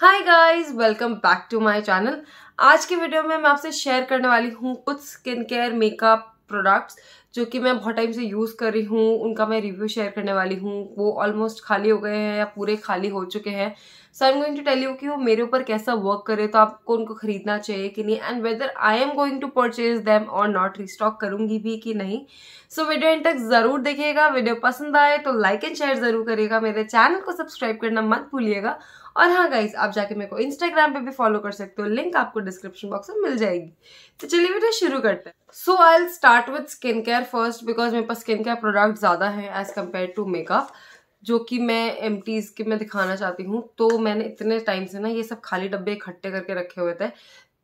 Hi guys welcome back to my channel आज के video में मैं आपसे शेयर करने वाली हूँ कुछ स्किन केयर मेकअप प्रोडक्ट्स जो कि मैं बहुत टाइम से यूज़ कर रही हूँ उनका मैं रिव्यू शेयर करने वाली हूँ वो ऑलमोस्ट खाली हो गए हैं या पूरे खाली हो चुके हैं so I am going to tell you कि वो मेरे ऊपर कैसा वर्क करे तो आपको उनको खरीदना चाहिए कि नहीं and whether I am going to purchase them और नॉट रिस्टॉक करूंगी भी कि नहीं सो so, वीडियो इन तक ज़रूर देखिएगा वीडियो पसंद आए तो लाइक एंड शेयर ज़रूर करिएगा मेरे चैनल को सब्सक्राइब करना मत भूलिएगा और हाँ गाइज आप जाके मेरे को इंस्टाग्राम पे भी फॉलो कर सकते हो लिंक आपको डिस्क्रिप्शन बॉक्स में मिल जाएगी तो चलिए वीडियो शुरू करते हैं so I start with skin care first because मेरे पास स्किन केयर प्रोडक्ट ज़्यादा है एज कम्पेयर टू मेकअप जो कि मैं एम के मैं दिखाना चाहती हूँ तो मैंने इतने टाइम से ना ये सब खाली डब्बे इकट्ठे करके रखे हुए थे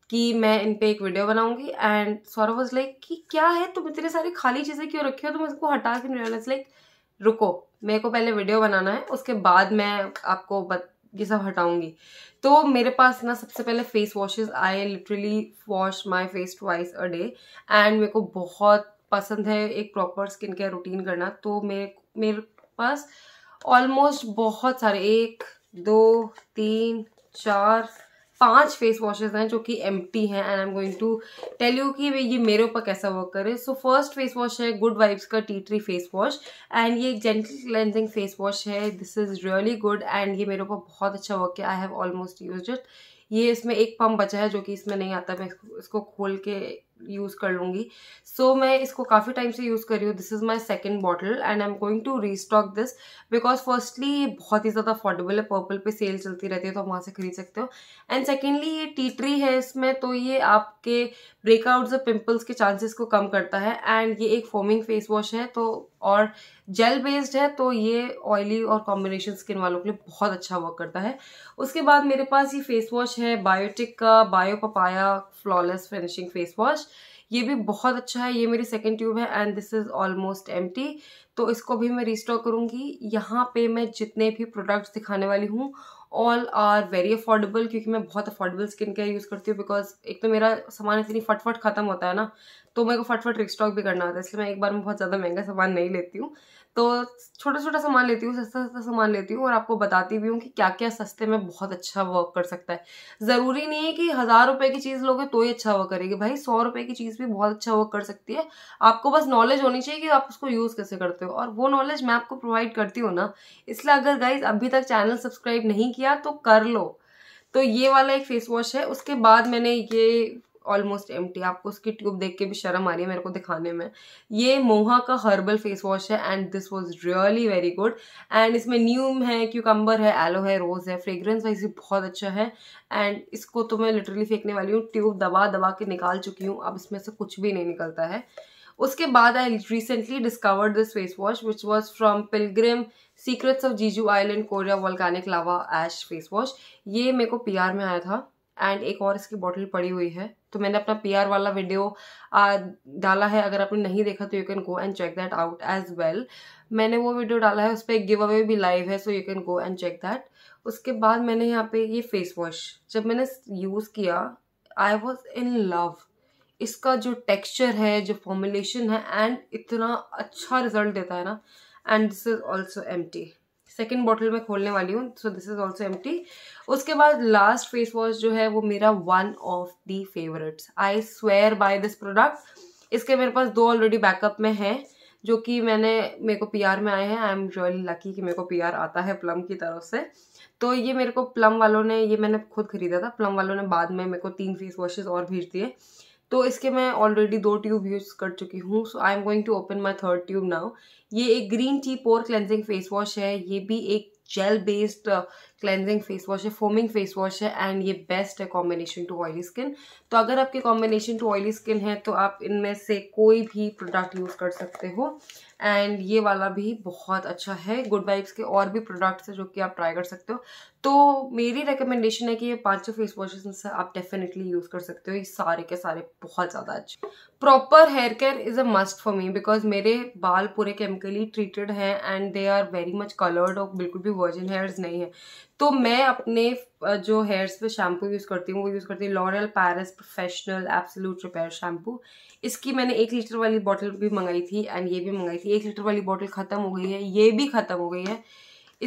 कि मैं इन पर एक वीडियो बनाऊंगी एंड सौरभ वॉज लाइक कि क्या है तुम इतने सारी खाली चीज़ें क्यों रखी हो तुम इसको हटा के नहीं लाइक रुको मेरे को पहले वीडियो बनाना है उसके बाद मैं आपको बत, ये सब हटाऊंगी तो मेरे पास ना सबसे पहले face washes I literally wash my face twice a day and मेरे को बहुत पसंद है एक प्रॉपर स्किन केयर रूटीन करना तो मेरे मेरे पास ऑलमोस्ट बहुत सारे एक दो तीन चार पांच फेस वॉशेज हैं जो कि एम हैं and I am going to tell you कि ये मेरे ऊपर कैसा वर्क करे सो फर्स्ट फेस वॉश है गुड वाइब्स का tea tree face wash and ये एक जेंटल क्लेंजिंग फेस वॉश है this is really good and ये मेरे ऊपर बहुत अच्छा वर्क है I have almost use it ये इसमें एक पम्प बचा है जो कि इसमें नहीं आता मैं इसको खोल के यूज़ कर लूँगी सो so, मैं इसको काफ़ी टाइम से यूज़ कर रही हूँ this is my second bottle and I am going to restock this because firstly ये बहुत ही ज़्यादा अफोर्डेबल है पर्पल पे सेल चलती रहती है तो आप वहाँ से खरीद सकते हो एंड सेकेंडली ये टी ट्री है इसमें तो ये आपके ब्रेकआउट और पिंपल्स के चांसेस को कम करता है एंड ये एक फोमिंग फेस वॉश है तो और जेल बेस्ड है तो ये ऑयली और कॉम्बिनेशन स्किन वालों के लिए बहुत अच्छा वर्क करता है उसके बाद मेरे पास ये फेस वॉश है बायोटिक का bio papaya flawless finishing face wash ये भी बहुत अच्छा है ये मेरी सेकेंड ट्यूब है and this is almost um तो इसको भी मैं रिस्टोर करूँगी यहाँ पे मैं जितने भी प्रोडक्ट्स दिखाने वाली हूँ ऑल आर वेरी अफोर्डेबल क्योंकि मैं बहुत अफोर्डेबल स्किन केयर यूज़ करती हूँ बिकॉज एक तो मेरा सामान इतनी फटफट ख़त्म होता है ना तो मेरे को फटफट रिस्टॉक भी करना होता है इसलिए मैं एक बार में बहुत ज़्यादा महंगा सामान नहीं लेती हूँ तो छोटा छोटा सामान लेती हूँ सस्ता सस्ता सामान लेती हूँ और आपको बताती भी हूँ कि क्या क्या सस्ते में बहुत अच्छा वर्क कर सकता है ज़रूरी नहीं है कि हज़ार रुपये की चीज़ लोगे तो ही अच्छा वर्क करेगी भाई सौ रुपये की चीज़ भी बहुत अच्छा वर्क कर सकती है आपको बस नॉलेज होनी चाहिए कि आप उसको यूज़ कैसे करते हो और वो नॉलेज मैं आपको प्रोवाइड करती हूँ ना इसलिए अगर गाइज अभी तक चैनल सब्सक्राइब नहीं किया तो कर लो तो ये वाला एक फेस वॉश है उसके बाद मैंने ये ऑलमोस्ट एम आपको उसकी ट्यूब देख के भी शर्म आ रही है मेरे को दिखाने में ये मोहा का हर्बल फेस वॉश है and this was really very good and इसमें न्यूम है क्यूकम्बर है एलो है रोज़ है फ्रेग्रेंस वाइज बहुत अच्छा है एंड इसको तो मैं लिटरली फेंकने वाली हूँ ट्यूब दबा दबा के निकाल चुकी हूँ अब इसमें से कुछ भी नहीं निकलता है उसके बाद I recently discovered this face wash which was from Pilgrim secrets of Jeju island Korea volcanic lava ash face wash ये मेरे को आर में आया था एंड एक और इसकी बॉटल पड़ी हुई है तो मैंने अपना पीआर वाला वीडियो आ, डाला है अगर आपने नहीं देखा तो you can go and check that out as well मैंने वो वीडियो डाला है उस पर एक गिव अवे भी लाइव है so you can go and check that उसके बाद मैंने यहाँ पे ये फेस वॉश जब मैंने यूज़ किया आई वॉज इन लव इसका जो टेक्स्चर है जो फॉर्मुलेशन है एंड इतना अच्छा रिजल्ट देता है ना and this is also um second bottle में खोलने वाली हूँ so this is also um उसके बाद लास्ट फेस वॉश जो है वो मेरा one of the favourites I swear by this product इसके मेरे पास दो ऑलरेडी बैकअप में हैं जो कि मैंने मेरे को पीआर में आए हैं आई एम रियली लकी कि मेरे को पीआर आता है प्लम की तरफ से तो ये मेरे को प्लम वालों ने ये मैंने खुद खरीदा था प्लम वालों ने बाद में मेरे को तीन फेस वॉशेज और भेज दिए तो इसके मैं ऑलरेडी दो ट्यूब यूज़ कर चुकी हूँ so I am going to open my third tube now ये एक green tea pore cleansing face wash है ये भी एक gel based cleansing face wash है फोमिंग फेस वॉश है एंड ये बेस्ट है कॉम्बिनेशन टू ऑयली स्किन तो अगर आपके कॉम्बिनेशन टू ऑयली स्किन है तो आप इनमें से कोई भी प्रोडक्ट यूज़ कर सकते हो एंड ये वाला भी बहुत अच्छा है गुड वाइब्स के और भी प्रोडक्ट्स हैं जो कि आप ट्राई कर सकते हो तो मेरी रिकमेंडेशन है कि ये पांचों फेस वॉशेस आप डेफिनेटली यूज़ कर सकते हो ये सारे के सारे बहुत ज़्यादा अच्छे proper hair care is a must for me because मेरे बाल पूरे केमिकली ट्रीटेड हैं and they are very much coloured और बिल्कुल भी वर्जिन हेयर्स नहीं है तो मैं अपने जो हेयर्स पे शैम्पू यूज़ करती हूँ वो यूज़ करती हूँ L'Oreal Paris professional absolute repair shampoo इसकी मैंने एक लीटर वाली बॉटल भी मंगाई थी एंड ये भी मंगाई थी एक लीटर वाली बॉटल ख़त्म हो गई है ये भी ख़त्म हो गई है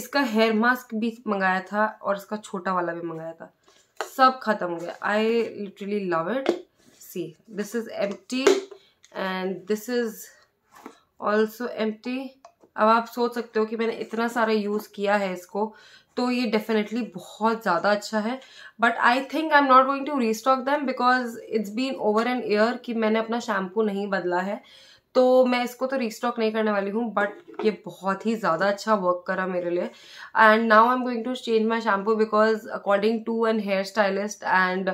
इसका हेयर मास्क भी मंगाया था और इसका छोटा वाला भी मंगाया था सब ख़त्म हो गया I literally love it see this is tea and this is also empty अब आप सोच सकते हो कि मैंने इतना सारा यूज़ किया है इसको तो ये डेफिनेटली बहुत ज़्यादा अच्छा है but I think I am not going to restock them because it's been over an year कि मैंने अपना शैम्पू नहीं बदला है तो मैं इसको तो रीस्टॉक नहीं करने वाली हूँ बट ये बहुत ही ज़्यादा अच्छा वर्क करा मेरे लिए and now I am going to change my shampoo because according to an hair stylist and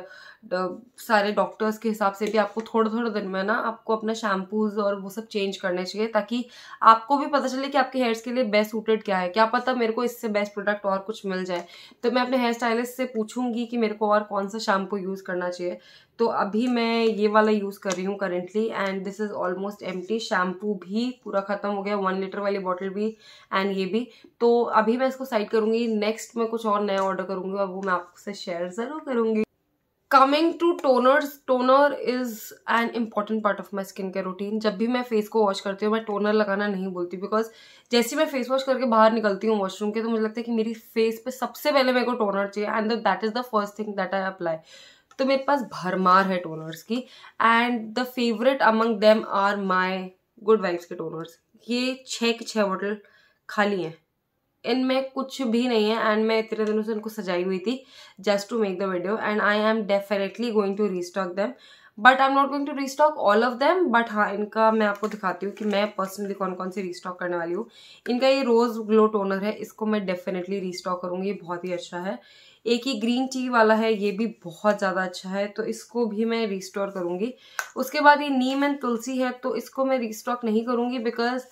सारे डॉक्टर्स के हिसाब से भी आपको थोड़े थोड़े दिन में ना आपको अपना शैम्पूज और वो सब चेंज करने चाहिए ताकि आपको भी पता चले कि आपके हेयर्स के लिए बेस्ट सूटेड क्या है क्या पता मेरे को इससे बेस्ट प्रोडक्ट और कुछ मिल जाए तो मैं अपने हेयर स्टाइलिस्ट से पूछूंगी कि मेरे को और कौन सा शैम्पू यूज़ करना चाहिए तो अभी मैं ये वाला यूज़ कर रही हूँ currently and this is almost um shampoo भी पूरा ख़त्म हो गया वन लीटर वाली बॉटल भी एंड ये भी तो अभी मैं इसको साइड करूंगी नेक्स्ट मैं कुछ और नया ऑर्डर करूंगी और वो मैं आपसे शेयर ज़रूर करूंगी coming to toners toner is an important part of my skin care routine जब भी मैं फेस को वॉश करती हूँ मैं टोनर लगाना नहीं बोलती बिकॉज जैसे मैं फेस वॉश करके बाहर निकलती हूँ वॉशरूम के तो मुझे लगता है कि मेरी फेस पे सबसे पहले मेरे को टोनर चाहिए and that is the first thing that I apply तो मेरे पास भरमार है टोनर्स की and the favourite among them are my good vibes के टोनर्स ये छः के छः बॉटल खाली हैं इनमें कुछ भी नहीं है एंड मैं इतने दिनों से इनको सजाई हुई थी just to make the video and I am definitely going to restock them but I am not going to restock all of them but हाँ इनका मैं आपको दिखाती हूँ कि मैं पर्सनली कौन कौन से रीस्टॉक करने वाली हूँ इनका ये रोज़ ग्लो टोनर है इसको मैं डेफिनेटली रीस्टॉक करूँगी बहुत ही अच्छा है एक ही ग्रीन टी वाला है ये भी बहुत ज़्यादा अच्छा है तो इसको भी मैं रिस्टोर करूँगी उसके बाद ये नीम एंड तुलसी है तो इसको मैं रिस्टॉक नहीं करूँगी बिकॉज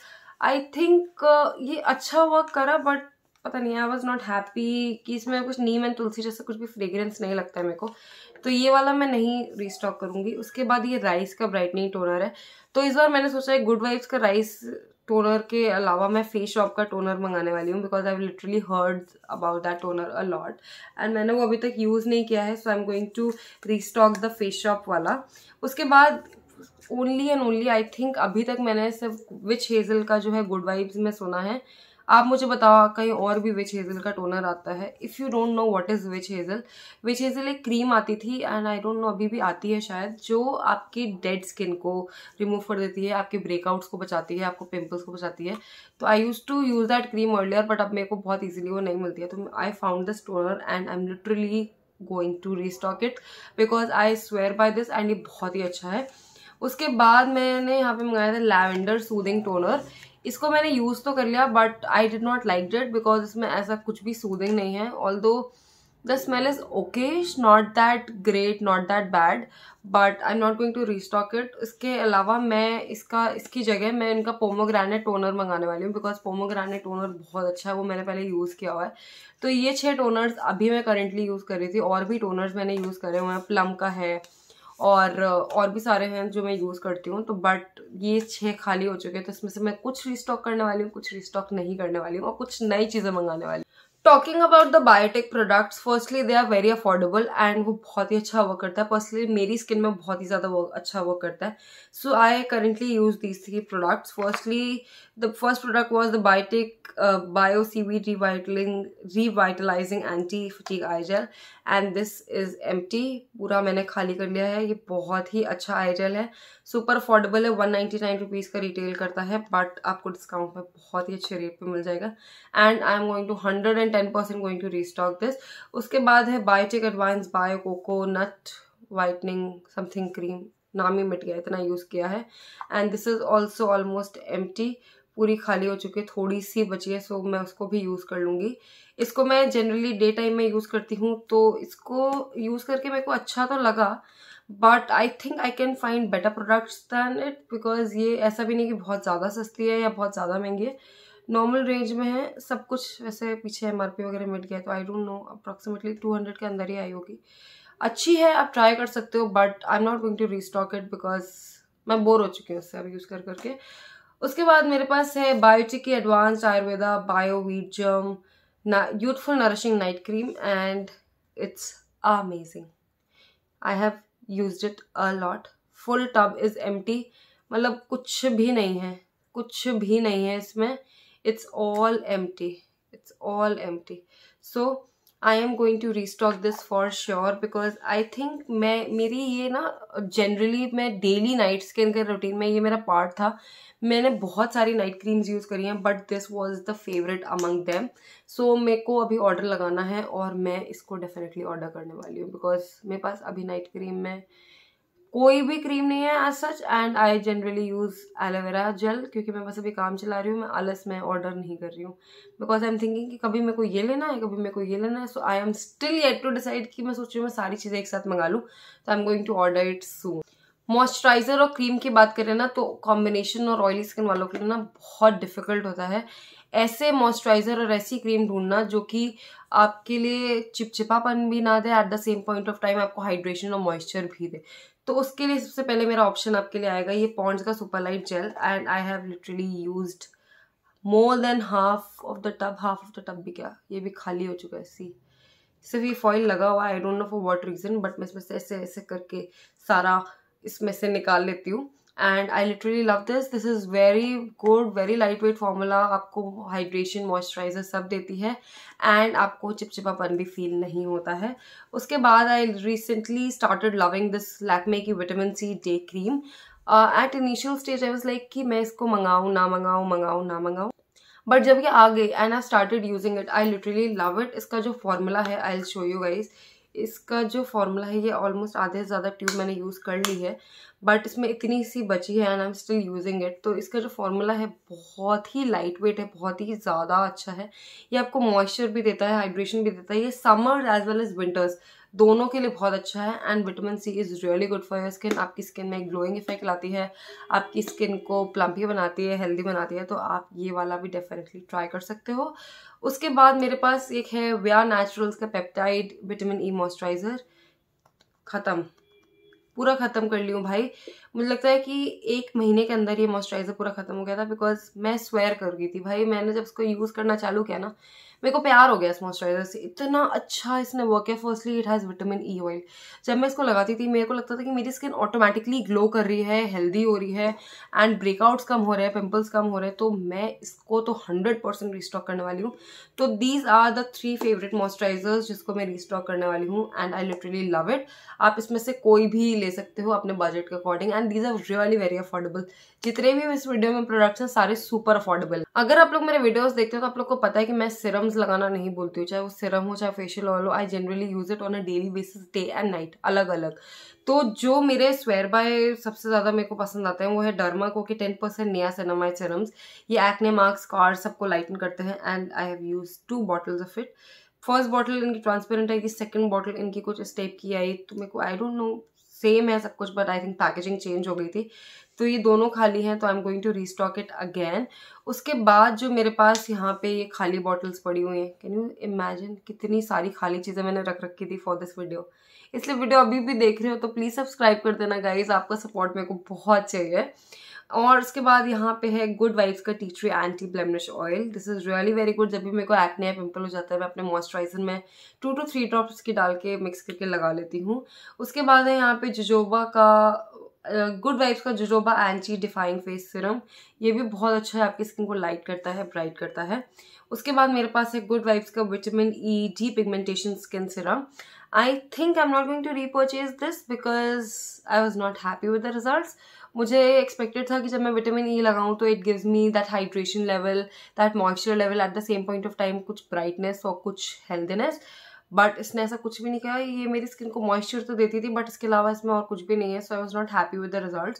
आई थिंक ये अच्छा वर्क करा बट पता नहीं आई वॉज नॉट हैप्पी कि इसमें कुछ नीम एंड तुलसी जैसा कुछ भी फ्रेगरेंस नहीं लगता है मेरे को तो ये वाला मैं नहीं रिस्टॉक करूँगी उसके बाद ये राइस का ब्राइटनिंग टोनर है तो इस बार मैंने सोचा है गुड वाइफ्स का राइस टोनर के अलावा मैं फेस शॉप का टोनर मंगाने वाली हूँ because I literally heard about that toner a lot and मैंने वो अभी तक यूज़ नहीं किया है so I am going to restock the face shop वाला उसके बाद only and only I think अभी तक मैंने सिर्फ विच हेज़ल का जो है गुड वाइब्स में सुना है आप मुझे बताओ कहीं और भी विच हेज़ल का टोनर आता है if you don't know what is witch hazel witch hazel एक क्रीम आती थी एंड आई डोंट नो अभी भी आती है शायद जो आपकी डेड स्किन को रिमूव कर देती है आपके ब्रेकआउट्स को बचाती है आपको पिम्पल्स को बचाती है तो I use to use that cream earlier but अब मेरे को बहुत ईजिली वो नहीं मिलती है तो I found this toner and I am literally going to restock it because I swear by this and ये बहुत ही अच्छा है उसके बाद मैंने यहाँ पे मंगाया था लैवेंडर सूदिंग टोनर इसको मैंने यूज़ तो कर लिया but I did not like it because इसमें ऐसा कुछ भी सूदिंग नहीं है although the smell is okay not that great not that bad but I am not going to restock it इसके अलावा मैं इसका इसकी जगह मैं इनका पोमोग्रेनेट टोनर मंगाने वाली हूँ बिकॉज पोमोग्रेनेट टोनर बहुत अच्छा है वो मैंने पहले यूज़ किया हुआ है तो ये छः टोनर्स अभी मैं करेंटली यूज़ कर रही थी और भी टोनर्स मैंने यूज़ करे हुए हैं प्लम का है और और भी सारे हैं जो मैं यूज़ करती हूँ तो बट ये छः खाली हो चुके हैं तो इसमें से मैं कुछ रिस्टॉक करने वाली हूँ कुछ रिस्टॉक नहीं करने वाली हूँ और कुछ नई चीज़ें मंगाने वाली हूँ talking about the Biotique products firstly they are very affordable and वो बहुत ही अच्छा वर्क करता है पर्सनली मेरी स्किन में बहुत ही ज़्यादा वर्क अच्छा वर्क करता है so I currently use these three products firstly The first product was the Biotech uh, Bio Seaweed Revitaling, Revitalizing Anti Fatigue Eye Gel and this is empty. पूरा मैंने खाली कर लिया है ये बहुत ही अच्छा आई जेल है सुपर अफोर्डेबल है वन नाइन्टी नाइन रुपीज़ का रिटेल करता है बट आपको डिस्काउंट में बहुत ही अच्छे रेट पर मिल जाएगा and I am going to hundred and ten percent going to restock this उसके बाद है Biotique advance bio coconut whitening something cream नाम ही मिट गया इतना यूज़ किया है and this is also almost empty पूरी खाली हो चुकी है थोड़ी सी बची है सो मैं उसको भी यूज़ कर लूँगी इसको मैं जनरली डे टाइम में यूज़ करती हूँ तो इसको यूज़ करके मेरे को अच्छा तो लगा but I think I can find better products than it because ये ऐसा भी नहीं कि बहुत ज़्यादा सस्ती है या बहुत ज़्यादा महंगी है नॉर्मल रेंज में है सब कुछ वैसे पीछे एम वगैरह मिट गया तो I don't know approximately two hundred के अंदर ही आई होगी अच्छी है आप ट्राई कर सकते हो but I am not going to restock it because मैं बोर हो चुकी हूँ उससे अब यूज़ कर करके उसके बाद मेरे पास है बायोटिक की एडवांस्ड आयुर्वेदा बायो जम youthful nourishing night cream and it's amazing I have use it a lot full tub is um मतलब कुछ भी नहीं है कुछ भी नहीं है इसमें it's all um it's all um so I am going to stock this for sure because I think मैं मेरी ये ना जनरली मैं डेली नाइट स्किन के रूटीन में ये मेरा पार्ट था मैंने बहुत सारी नाइट क्रीम्स यूज़ करी हैं but this was the favourite among them so मेरे को अभी ऑर्डर लगाना है और मैं इसको डेफिनेटली ऑर्डर करने वाली हूँ बिकॉज मेरे पास अभी नाइट क्रीम में कोई भी क्रीम नहीं है as such and I generally use aloe vera gel क्योंकि मैं बस अभी काम चला रही हूँ मैं आलस में ऑर्डर नहीं कर रही हूँ बिकॉज आई एम थिंकिंग कि कभी मेरे को ये लेना है कभी मेरे को ये लेना है so I am still yet to decide कि मैं सोच रही हूँ मैं सारी चीज़ें एक साथ मंगा लूँ तो I am going to order it soon moisturiser और क्रीम की बात करें ना तो कॉम्बिनेशन और ऑयली स्किन वालों के लिए ना बहुत डिफ़िकल्ट होता है ऐसे मॉइस्चराइज़र और ऐसी क्रीम ढूंढना जो कि आपके लिए चिपचिपापन भी ना दे at the same point of time आपको हाइड्रेशन और मॉइस्चर भी दे तो उसके लिए सबसे पहले मेरा ऑप्शन आपके लिए आएगा ये पॉन्ड्स का super light gel and I have literally use more than half of the tub half of the tub भी क्या ये भी खाली हो चुका है सी सिर्फ ये फॉइल लगा हुआ I don't know for what reason but मैं इसमें से ऐसे ऐसे करके सारा इसमें से निकाल लेती हूँ and I literally love this this is very good very light weight formula आपको हाइड्रेशन मॉइस्चराइजर सब देती है एंड आपको चिपचिपापन भी फील नहीं होता है उसके बाद I recently started loving this Lakme की vitamin C day cream at initial stage I was like कि मैं इसको मंगाऊँ ना मंगाऊँ मंगाऊँ ना मंगाऊँ बट जब ये आ गई and I started using it I literally love it इसका जो फॉर्मूला है आई शो यू गाइज इसका जो फॉर्मूला है ये ऑलमोस्ट आधे से ज़्यादा ट्यूब मैंने यूज़ कर ली है बट इसमें इतनी सी बची है and I am still using it तो इसका जो फॉर्मूला है बहुत ही लाइट वेट है बहुत ही ज़्यादा अच्छा है ये आपको मॉइस्चर भी देता है हाइड्रेशन भी देता है ये summer as well as winters दोनों के लिए बहुत अच्छा है and vitamin C is really good for your skin आपकी स्किन में ग्लोइंग इफेक्ट लाती है आपकी स्किन को प्लम्पी बनाती है हेल्दी बनाती है तो आप ये वाला भी डेफिनेटली ट्राई कर सकते हो उसके बाद मेरे पास एक है व्या नेचुरल्स का पेप्टाइड विटामिन ई मॉइस्चराइज़र ख़त्म पूरा ख़त्म कर ली हूँ भाई मुझे लगता है कि एक महीने के अंदर ये मॉइस्चराइज़र पूरा ख़त्म हो गया था बिकॉज मैं स्वेयर कर गई थी भाई मैंने जब इसको यूज़ करना चालू किया ना मेरे को प्यार हो गया इस मॉइस्चराइजर से इतना अच्छा इसने वर्क किया firstly it has vitamin E oil जब मैं इसको लगाती थी मेरे को लगता था कि मेरी स्किन ऑटोमेटिकली ग्लो कर रही है हेल्दी हो रही है एंड ब्रेकआउट्स कम हो रहे हैं पिम्पल्स कम हो रहे हैं तो मैं इसको तो हंड्रेड परसेंट रिस्टॉक करने वाली हूँ तो these are the three favourite moisturisers जिसको मैं रिस्टॉक करने वाली हूँ and I literally love it आप इसमें से कोई भी ले सकते हो अपने बजट के according and these are really very affordable जितने भी इस वीडियो में प्रोडक्ट्स हैं सारे सुपर अफोर्डेबल अगर आप लोग मेरे वीडियोस देखते हो तो आप लोग को पता है कि मैं सिरम क्रीम्स लगाना नहीं बोलती हूँ चाहे वो सिरम हो चाहे फेशियल ऑयल हो I generally use it on a daily basis day and night अलग अलग तो जो मेरे स्वेयर बाय सबसे ज़्यादा मेरे को पसंद आते हैं वो है डर्मा को कि ten percent niacinamide serums ये एक्ने मार्क्स कार सबको लाइटन करते हैं and I have use two bottles of it first bottle इनकी ट्रांसपेरेंट आई थी सेकेंड बॉटल इनकी कुछ इस टाइप की आई तो मेरे को आई डोंट नो सेम है सब कुछ but I think packaging change हो गई थी तो ये दोनों खाली हैं तो I am going to restock it again उसके बाद जो मेरे पास यहाँ पे ये खाली बॉटल्स पड़ी हुई हैं कैन यू इमेजिन कितनी सारी खाली चीज़ें मैंने रख रखी थी फॉर दिस वीडियो इसलिए वीडियो अभी भी देख रहे हो तो प्लीज़ सब्सक्राइब कर देना गाइज आपका सपोर्ट मेरे को बहुत चाहिए और उसके बाद यहाँ पे है गुड वाइफ्स का tea tree anti blemish oil this is really very good जब भी मेरे को एक्ने या पिंपल हो जाता है मैं अपने मॉइस्चराइजर में टू टू थ्री ड्रॉप्स की डाल के मिक्स करके लगा लेती हूँ उसके बाद है यहाँ पे जजोबा का गुड uh, का jojoba anti defying face serum ये भी बहुत अच्छा है आपकी स्किन को लाइट करता है ब्राइट करता है उसके बाद मेरे पास है गुड वाइफ्स का vitamin E depigmentation skin serum I think I am not going to repurchase this because I was not happy with the result मुझे एक्सपेक्टेड था कि जब मैं विटामिन ई e तो it gives me that hydration level that moisture level at the same point of time कुछ brightness और कुछ healthiness but इसने ऐसा कुछ भी नहीं किया ये मेरी स्किन को मॉइस्चर तो देती थी बट इसके अलावा इसमें और कुछ भी नहीं है so I was not happy with the result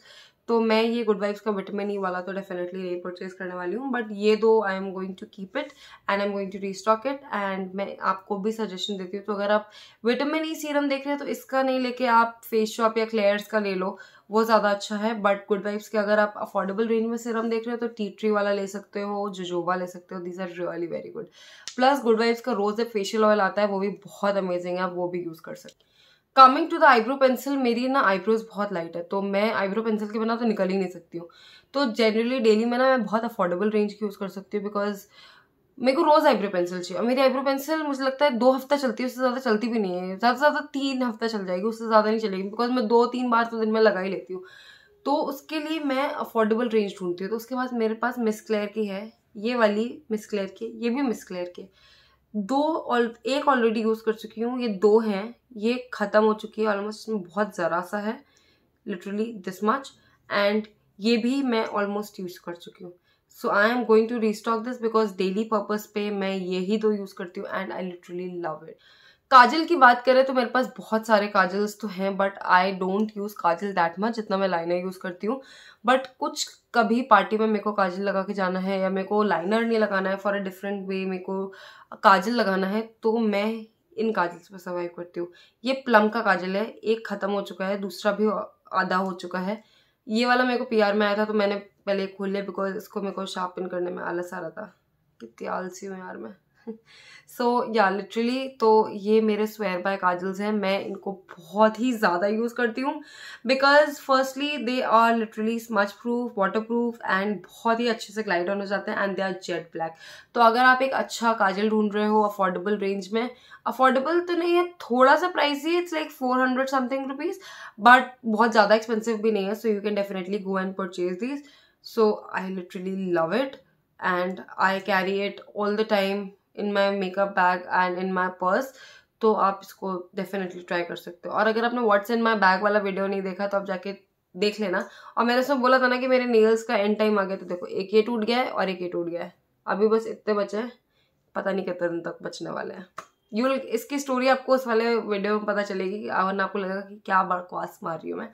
तो मैं ये गुड वाइफ्स का विटामिन ई e वाला तो डेफिनेटली नहीं परचेज करने वाली हूँ बट ये दो I am going to keep it and I am going to restock it एंड मैं आपको भी सजेशन देती हूँ तो अगर आप विटामिन ई सीरम देख रहे हैं तो इसका नहीं लेके आप फेस शॉप या क्लेयर्स का ले लो वो ज़्यादा अच्छा है बट गुड वाइफ्स के अगर आप अफोर्डेबल रेंज में सीरम देख रहे हो तो टी ट्री वाला ले सकते हो जोजोबा ले सकते हो these are really very good plus Good wives का रोज़ फेशियल ऑयल आता है वो भी बहुत अमेजिंग है आप वो भी यूज़ कर सकते हो coming to the eyebrow pencil मेरी ना आईब्रोज बहुत लाइट है तो मैं आईब्रो पेंसिल के बिना तो निकल ही नहीं सकती हूँ तो जनरली डेली में ना मैं बहुत अफोर्डेबल रेंज की यूज़ कर सकती हूँ बिकॉज मेरे को रोज़ आईब्रो पेंसिल चाहिए और मेरी आईब्रो पेंसिल मुझे लगता है दो हफ्ता चलती है उससे ज़्यादा चलती भी नहीं है ज़्यादा से ज़्यादा तीन हफ्ता चल जाएगी उससे ज़्यादा नहीं चलेगी बिकॉज मैं दो तीन बार तो दिन में लगा ही लेती हूँ तो उसके लिए मैं अफोर्डेबल रेंज ढूंढती हूँ तो उसके बाद मेरे पास मिस क्लेयर की है ये वाली मिस क्लेयर की ये भी मिस क्लेयर की दो और एक ऑलरेडी यूज़ कर चुकी हूँ ये दो हैं ये ख़त्म हो चुकी है ऑलमोस्ट इसमें बहुत ज़रा सा है लिटरली दिस मच एंड ये भी मैं ऑलमोस्ट यूज़ कर चुकी हूँ so I am going to restock this because daily purpose पे मैं यही दो यूज़ करती हूँ and I literally love it काजल की बात करें तो मेरे पास बहुत सारे काजल्स तो हैं but I don't use kajal that much जितना मैं लाइनर यूज़ करती हूँ बट कुछ कभी पार्टी में मेरे को काजल लगा के जाना है या मेरे को लाइनर नहीं लगाना है फॉर अ डिफरेंट वे मेरे को काजल लगाना है तो मैं इन काजल्स पर सर्वाइव करती हूँ ये प्लम का काजल है एक ख़त्म हो चुका है दूसरा भी आधा हो चुका है ये वाला मेरे को पी में आया था तो मैंने पहले खोल लिया बिकॉज इसको मेरे को शार्पिन करने में आलस आ रहा था कितनी आलसी हूँ यार मैं सो या लिटरली तो ये मेरे स्वेयर बाय काजल्स हैं मैं इनको बहुत ही ज़्यादा यूज़ करती हूँ because firstly they are literally smudge proof waterproof and बहुत ही अच्छे से ग्लाइड ऑन हो जाते हैं and they are jet black तो अगर आप एक अच्छा काजल ढूंढ रहे हो अफोर्डेबल रेंज में अफोर्डेबल तो नहीं है थोड़ा सा प्राइस ही it's like four hundred something rupees but बहुत ज़्यादा एक्सपेंसिव भी नहीं है so you can definitely go and purchase this so I literally love it and I carry it all the time in my makeup bag and in my purse तो आप इसको definitely try कर सकते हो और अगर आपने व्हाट्स इन माई बैग वाला वीडियो नहीं देखा तो आप जाके देख लेना और मैंने उसमें बोला था ना कि मेरे नेल्स का एंड टाइम आ गया तो देखो एक ये टूट गया है और एक ये टूट गया है अभी बस इतने बचे हैं पता नहीं कितने दिन तक बचने वाले हैं यू इसकी स्टोरी आपको उस वाले वीडियो में पता चलेगी वरना आपको लगेगा कि क्या बकवास मार रही हूँ मैं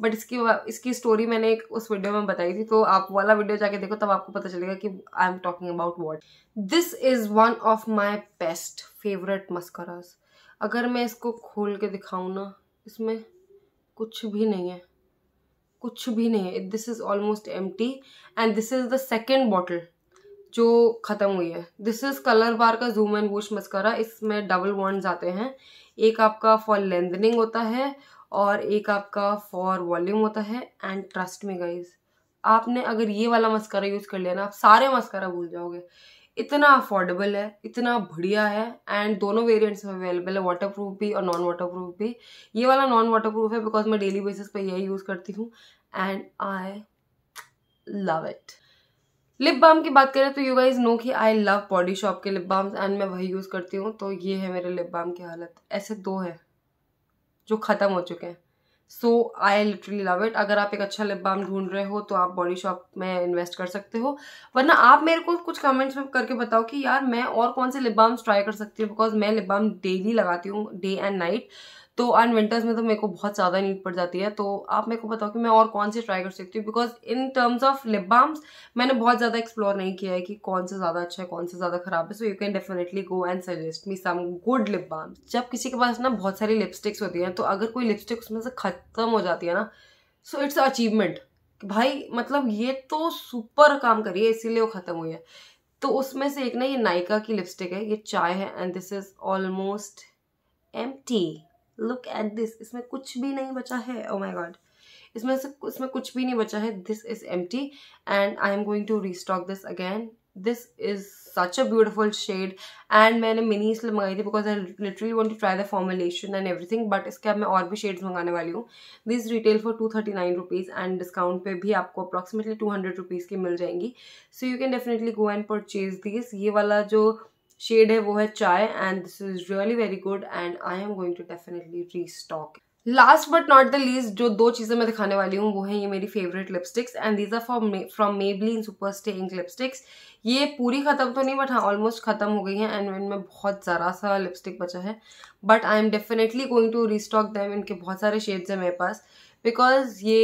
बट इसकी इसकी स्टोरी मैंने एक उस वीडियो में बताई थी तो आप वाला वीडियो जाके देखो तब आपको पता चलेगा कि I am talking about what this is one of my best favourite mascaras अगर मैं इसको खोल के दिखाऊँ ना इसमें कुछ भी नहीं है कुछ भी नहीं है दिस इज़ ऑलमोस्ट एम and this is the second bottle जो ख़त्म हुई है दिस इज़ कलर बार का जूम एंड वोश मस्करा इसमें डबल वन आते हैं एक आपका फॉर लेंथनिंग होता है और एक आपका फॉर वॉल्यूम होता है एंड ट्रस्ट में गाइज आपने अगर ये वाला मस्करा यूज़ कर लिया ना आप सारे मस्करा भूल जाओगे इतना अफोर्डेबल है इतना बढ़िया है एंड दोनों वेरिएंट्स में अवेलेबल है वाटर प्रूफ भी और नॉन वाटर प्रूफ भी ये वाला नॉन वाटर प्रूफ है बिकॉज मैं डेली बेसिस पे यही यूज़ करती हूँ and I love it lip balm की बात करें तो यू गाइज नो कि आई लव बॉडी शॉप के लिप बाम्स एंड मैं वही यूज़ करती हूँ तो ये है मेरे लिप बाम की हालत ऐसे दो हैं जो ख़त्म हो चुके हैं so I literally love it अगर आप एक अच्छा लिप बाम ढूंढ रहे हो तो आप बॉडी शॉप में इन्वेस्ट कर सकते हो वरना आप मेरे को कुछ कमेंट्स में करके बताओ कि यार मैं और कौन से लिप बाम्स ट्राई कर सकती हूँ बिकॉज मैं लिप बाम डेली लगाती हूँ डे एंड नाइट तो एंड विंटर्स में तो मेरे को बहुत ज़्यादा नीड पड़ जाती है तो आप मेरे को बताओ कि मैं और कौन से ट्राई कर सकती हूँ because in terms of lip balms मैंने बहुत ज़्यादा एक्सप्लोर नहीं किया है कि कौन से ज़्यादा अच्छा है कौन से ज़्यादा खराब है so you can definitely go and suggest me some good lip balms जब किसी के पास ना बहुत सारी लिपस्टिक्स होती हैं तो अगर कोई लिपस्टिक उसमें से ख़त्म हो जाती है ना सो इट्स अचीवमेंट भाई मतलब ये तो सुपर काम करिए इसीलिए वो ख़त्म हुई है तो उसमें से एक ना ये नायका की लिपस्टिक है ये चाय है and this is almost empty look at this इसमें कुछ भी नहीं बचा है ओ माई गॉड इसमें से इसमें कुछ भी नहीं बचा है दिस इज एम and I am going to restock this again this is such a beautiful shade and मैंने मिनी इसलिए मंगाई थी because I literally want to try the formulation and everything but इसके अब मैं और भी शेड्स मंगाने वाली हूँ this retail for two thirty nine rupees and discount पे भी आपको अप्रॉक्सीमेटली टू हंड्रेड रुपीज़ की मिल जाएंगी so you can definitely go and purchase this ये वाला जो शेड है वो है Chai and this is really very good and I am going to definitely restock last but not the least जो दो चीज़ें मैं दिखाने वाली हूँ वो है ये मेरी favourite lipsticks and these are four from Maybelline super stay ink lipsticks ये पूरी ख़त्म तो नहीं बट हाँ ऑलमोस्ट ख़त्म हो गई है एंड इनमें बहुत ज़रा सा लिपस्टिक बचा है but I am definitely going to restock them इनके बहुत सारे शेड्स हैं मेरे पास बिकॉज ये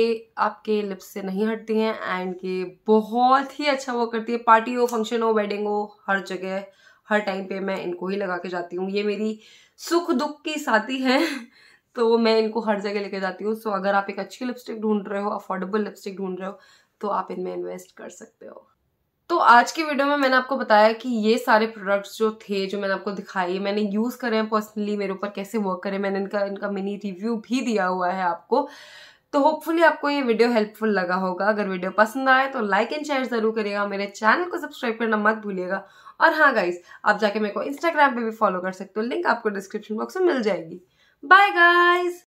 आपके लिप्स से नहीं हटती हैं एंड ये बहुत ही अच्छा वो करती है पार्टी हो फंक्शन हो वेडिंग हो हर जगह हर टाइम पे मैं इनको ही लगा के जाती हूँ ये मेरी सुख दुख की साथी है तो मैं इनको हर जगह लेके जाती हूँ सो अगर आप एक अच्छी लिपस्टिक ढूंढ रहे हो अफोर्डेबल लिपस्टिक ढूंढ रहे हो तो आप इनमें इन्वेस्ट कर सकते हो तो आज की वीडियो में मैंने आपको बताया कि ये सारे प्रोडक्ट्स जो थे जो मैंने आपको दिखाई मैंने यूज़ करे हैं पर्सनली मेरे ऊपर कैसे वर्क करे मैंने इनका इनका मिनी रिव्यू भी दिया हुआ है आपको तो होपफुली आपको ये वीडियो हेल्पफुल लगा होगा अगर वीडियो पसंद आए तो लाइक एंड शेयर जरूर करिएगा मेरे चैनल को सब्सक्राइब करना मत भूलिएगा और हाँ गाइज आप जाके मेरे को इंस्टाग्राम पे भी फॉलो कर सकते हो लिंक आपको डिस्क्रिप्शन बॉक्स में मिल जाएगी बाय गाइज